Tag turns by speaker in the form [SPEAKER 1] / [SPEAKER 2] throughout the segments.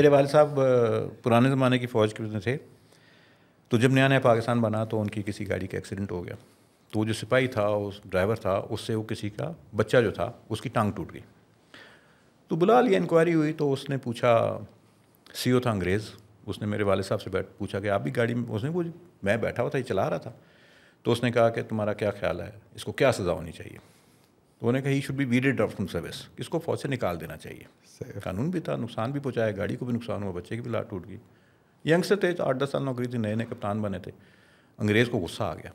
[SPEAKER 1] मेरे वाले साहब पुराने ज़माने की फ़ौज के थे तो जब नया नया पाकिस्तान बना तो उनकी किसी गाड़ी का एक्सीडेंट हो गया तो वो जो सिपाही था उस ड्राइवर था उससे वो किसी का बच्चा जो था उसकी टांग टूट गई तो बुला लिया इंक्वायरी हुई तो उसने पूछा सी था अंग्रेज़ उसने मेरे वाले साहब से बैठ पूछा कि आप भी गाड़ी में उसने पूछ मैं बैठा हुआ था ये चला रहा था तो उसने कहा कि तुम्हारा क्या ख्याल है इसको क्या सज़ा होनी चाहिए तो उन्होंने कहा he should be weeded out from service इसको फौज से निकाल देना चाहिए कानून भी था नुकसान भी पहुँचाया गाड़ी को भी नुकसान हुआ बच्चे की भी लाट टूट गई यंगस्टर थे आठ दस साल नौकरी थी नए नए कप्तान बने थे अंग्रेज़ को गुस्सा आ गया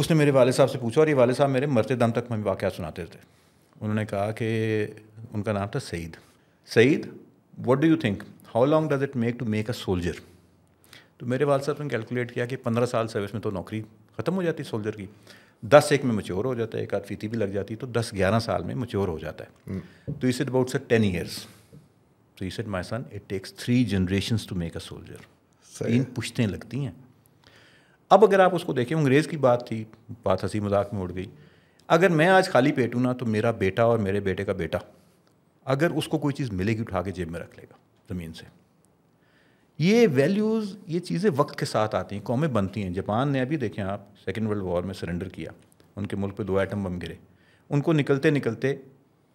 [SPEAKER 1] उसने मेरे वाले साहब से पूछा और ये वाले साहब मेरे मरते दम तक हमें वाक़ सुनाते थे उन्होंने कहा कि उनका नाम था Saeed Saeed what do you think how long does it make to make a soldier तो मेरे वाल साहब ने कैलकुलेट किया कि पंद्रह साल सर्विस में तो नौकरी ख़त्म हो जाती सोल्जर की दस एक में मच्योर हो जाता है एक आध फीती भी लग जाती है तो दस ग्यारह साल में मच्योर हो जाता है hmm. तो is it about sir ten years तो is it my son it takes three generation to make a soldier तीन पुश्तें लगती हैं अब अगर आप उसको देखें अंग्रेज़ की बात थी बात हंसी मजाक में उड़ गई अगर मैं आज खाली पेट हूँ ना तो मेरा बेटा और मेरे बेटे का बेटा अगर उसको कोई चीज़ मिलेगी उठा के जेब में रख लेगा ज़मीन से ये वैल्यूज़ ये चीज़ें वक्त के साथ आती हैं कौमें बनती हैं जापान ने अभी देखें आप सेकेंड वर्ल्ड वॉर में सरेंडर किया उनके मुल्क पे दो एटम बम गिरे उनको निकलते निकलते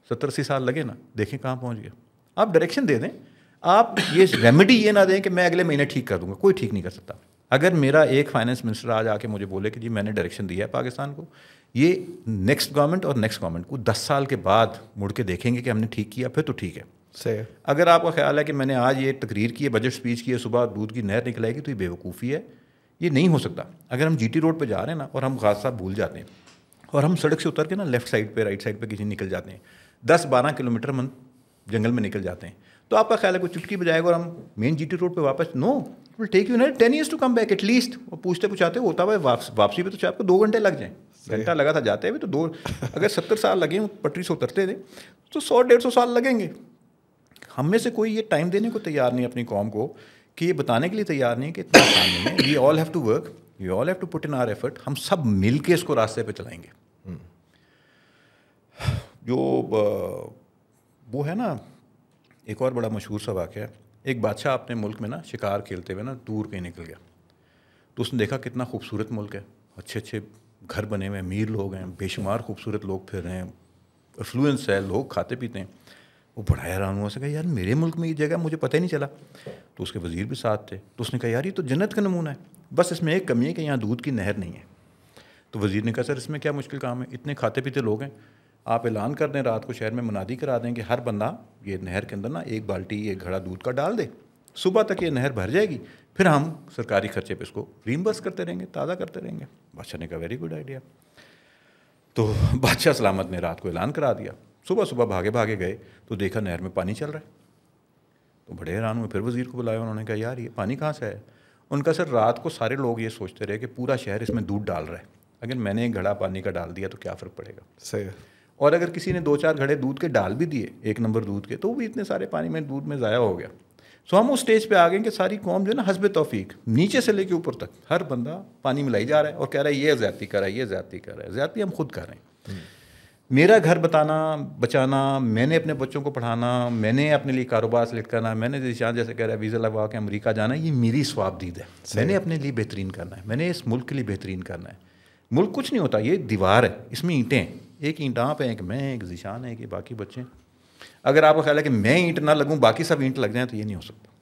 [SPEAKER 1] सत्तर अस्सी साल लगे ना देखें कहाँ पहुँच गया आप डायरेक्शन दे दें आप ये रेमेडी ये ना दें कि मैं अगले महीने ठीक कर दूंगा कोई ठीक नहीं कर सकता अगर मेरा एक फाइनेंस मिनिस्टर आज आके मुझे बोले कि जी मैंने डायरेक्शन दिया है पाकिस्तान को ये नेक्स्ट गवर्नमेंट और नेक्स्ट गवर्नमेंट को दस साल के बाद मुड़ के देखेंगे कि हमने ठीक किया फिर तो ठीक है सही अगर आपका ख्याल है कि मैंने आज ये तकरीर की है बजट स्पीच की है सुबह दूध की नहर निकलेगी तो ये बेवकूफ़ी है ये नहीं हो सकता अगर हम जीटी रोड पर जा रहे हैं ना और हम साहब भूल जाते हैं और हम सड़क से उतर के ना लेफ्ट साइड पे राइट साइड पे किसी निकल जाते हैं दस बारह किलोमीटर हम जंगल में निकल जाते हैं तो आपका ख्याल है कोई चुटकी बजाएगा और हम मेन जी रोड पर वापस no will take you night ten years to come back at least और पूछते पूछाते होता भाई वापस वापसी पे तो आपको दो घंटे लग जाएँ घंटा लगा था जाते हुए तो दो अगर सत्तर साल लगे पटरी से उतरते थे तो सौ डेढ़ सौ साल लगेंगे हम में से कोई ये टाइम देने को तैयार नहीं अपनी कॉम को कि ये बताने के लिए तैयार नहीं कि इतना आसान नहीं है we all have to work we all have to put in our effort हम सब मिल के इसको रास्ते पे चलाएंगे hmm. जो वो है ना एक और बड़ा मशहूर सा वाक़ है एक बादशाह अपने मुल्क में ना शिकार खेलते हुए ना दूर कहीं निकल गया तो उसने देखा कितना खूबसूरत मुल्क है अच्छे अच्छे घर बने हुए अमीर लोग हैं बेशुमार खूबसूरत लोग फिर रहे हैं इन्फ्लुंस है लोग खाते पीते हैं वो बड़ा हैरान हुआ कहा यार मेरे मुल्क में ये जगह मुझे पता ही नहीं चला तो उसके वजीर भी साथ थे तो उसने कहा यार ये तो जन्नत का नमूना है बस इसमें एक कमी है कि यहाँ दूध की नहर नहीं है तो वजीर ने कहा सर इसमें क्या मुश्किल काम है इतने खाते पीते लोग हैं आप ऐलान कर दें रात को शहर में मुनादी करा दें कि हर बंदा ये नहर के अंदर ना एक बाल्टी एक घड़ा दूध का डाल दे सुबह तक ये नहर भर जाएगी फिर हम सरकारी खर्चे पे इसको रीमबर्स करते रहेंगे ताज़ा करते रहेंगे बादशाह ने कहा वेरी गुड आइडिया तो बादशाह सलामत ने रात को ऐलान करा दिया सुबह सुबह भागे भागे गए तो देखा नहर में पानी चल रहा है तो बड़े हैरान हुए फिर वजीर को बुलाया उन्होंने कहा यार ये पानी कहाँ से है उनका सर रात को सारे लोग ये सोचते रहे कि पूरा शहर इसमें दूध डाल रहा है अगर मैंने एक घड़ा पानी का डाल दिया तो क्या फ़र्क पड़ेगा सही और अगर किसी ने दो चार घड़े दूध के डाल भी दिए एक नंबर दूध के तो भी इतने सारे पानी में दूध में ज़ाया हो गया सो हम उस स्टेज पे आ गए कि सारी कौम जो है ना हसब तोफ़ी नीचे से लेके ऊपर तक हर बंदा पानी मिलाई जा रहा है और कह रहा है ये ज्यादा कर रहा है ये ज्यादा कर रहा है ज्यादा हम खुद कर रहे हैं हम्म। मेरा घर बताना बचाना मैंने अपने बच्चों को पढ़ाना मैंने अपने लिए कारोबार सेलेक्ट करना मैंने निशान जैसे कह रहा है वीज़ा लगवा के अमेरिका जाना ये मेरी स्वाबदीद है मैंने अपने लिए बेहतरीन करना है मैंने इस मुल्क के लिए बेहतरीन करना है मुल्क कुछ नहीं होता ये दीवार है इसमें ईंटें हैं एक ईंट आप हैं एक मैं एक निशान है कि बाकी बच्चे अगर आपका ख्याल है कि मैं ईंट ना लगूँ बाकी सब ईंट लग जाएँ तो ये नहीं हो सकता